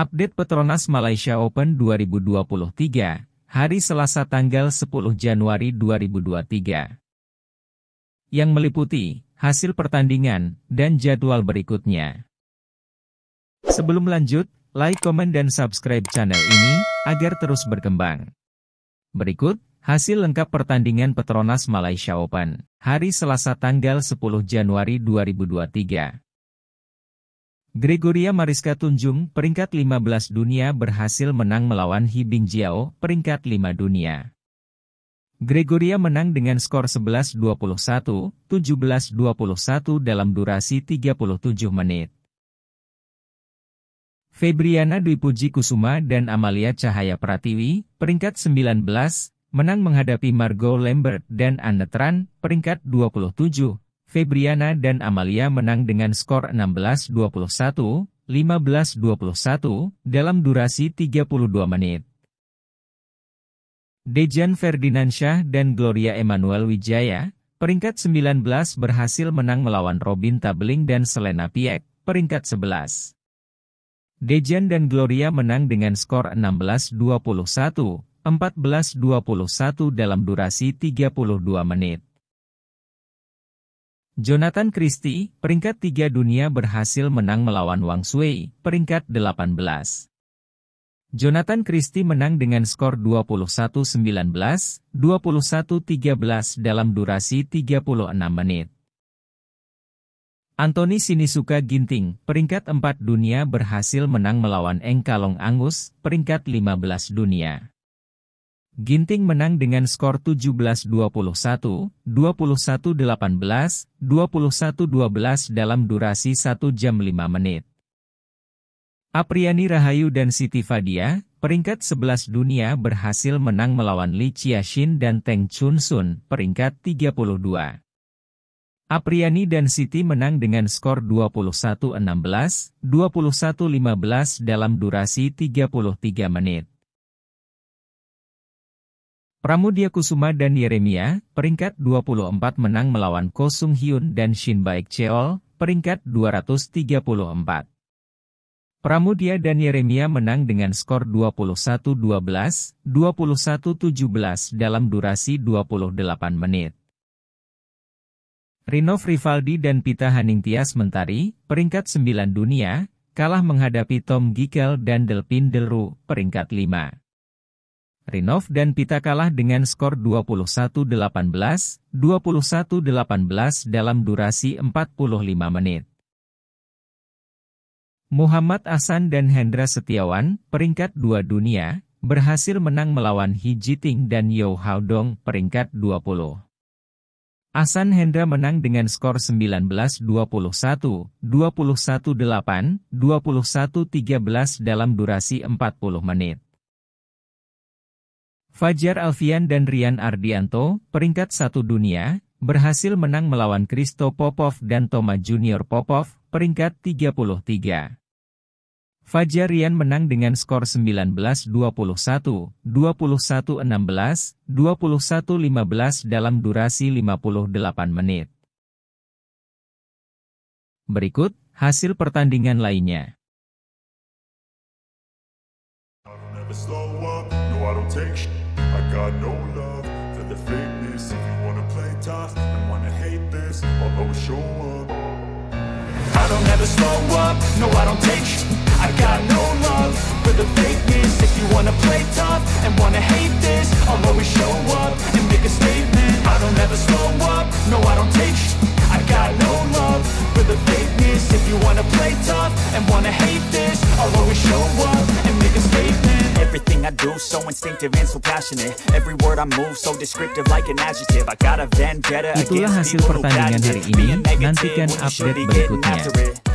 Update Petronas Malaysia Open 2023, hari Selasa tanggal 10 Januari 2023. Yang meliputi, hasil pertandingan, dan jadwal berikutnya. Sebelum lanjut, like, komen, dan subscribe channel ini, agar terus berkembang. Berikut, hasil lengkap pertandingan Petronas Malaysia Open, hari Selasa tanggal 10 Januari 2023. Gregoria Mariska Tunjung, peringkat 15 dunia berhasil menang melawan He Jiao, peringkat 5 dunia. Gregoria menang dengan skor 11-21, 17-21 dalam durasi 37 menit. Febriana Dwi Puji Kusuma dan Amalia Cahaya Pratiwi, peringkat 19, menang menghadapi Margot Lambert dan Anne Tran, peringkat 27, Febriana dan Amalia menang dengan skor 16-21, 15-21, dalam durasi 32 menit. Dejan Ferdinandsyah dan Gloria Emanuel Wijaya, peringkat 19 berhasil menang melawan Robin Tabling dan Selena Piek, peringkat 11. Dejan dan Gloria menang dengan skor 16-21, 14-21 dalam durasi 32 menit. Jonathan Christie, peringkat 3 dunia berhasil menang melawan Wang Sui, peringkat 18. Jonathan Christie menang dengan skor 21-19, 21-13 dalam durasi 36 menit. Anthony Sinisuka Ginting, peringkat 4 dunia berhasil menang melawan Eng Kalong Angus, peringkat 15 dunia. Ginting menang dengan skor 17-21, 21-18, 21-12 dalam durasi 1 jam 5 menit. Apriani Rahayu dan Siti Fadia, peringkat 11 dunia berhasil menang melawan Li Qiashin dan Teng Chun Sun, peringkat 32. Apriani dan Siti menang dengan skor 21-16, 21-15 dalam durasi 33 menit. Pramudia Kusuma dan Yeremia, peringkat 24 menang melawan Ko Sung Hyun dan Shin Baek Cheol, peringkat 234. Pramudia dan Yeremia menang dengan skor 21-12, 21-17 dalam durasi 28 menit. Rinov Rivaldi dan Pita Haningtias Mentari, peringkat 9 dunia, kalah menghadapi Tom Gikel dan Delpin Delru, peringkat 5. Rinov dan Pita kalah dengan skor 21-18, 21-18 dalam durasi 45 menit. Muhammad Asan dan Hendra Setiawan, peringkat dua dunia, berhasil menang melawan Hi Jiting dan Yo Hao Dong, peringkat 20. Asan Hendra menang dengan skor 19-21, 21-8, 21-13 dalam durasi 40 menit. Fajar Alfian dan Rian Ardianto, peringkat satu dunia, berhasil menang melawan Kristo Popov dan Toma Junior Popov, peringkat 33. Fajar Rian menang dengan skor 19-21, 21-16, 21-15 dalam durasi 58 menit. Berikut, hasil pertandingan lainnya. never slow up, no I don't take sh I got no love for the fakeness If you wanna play tough and wanna hate this, I'll always show up I don't ever slow up, no I don't take sh I got no love for the fakeness If you wanna do So instinctive and so passionate Every word I move so descriptive like an adjective I got a vendetta Itulah hasil pertandingan hari ini Nantikan update berikutnya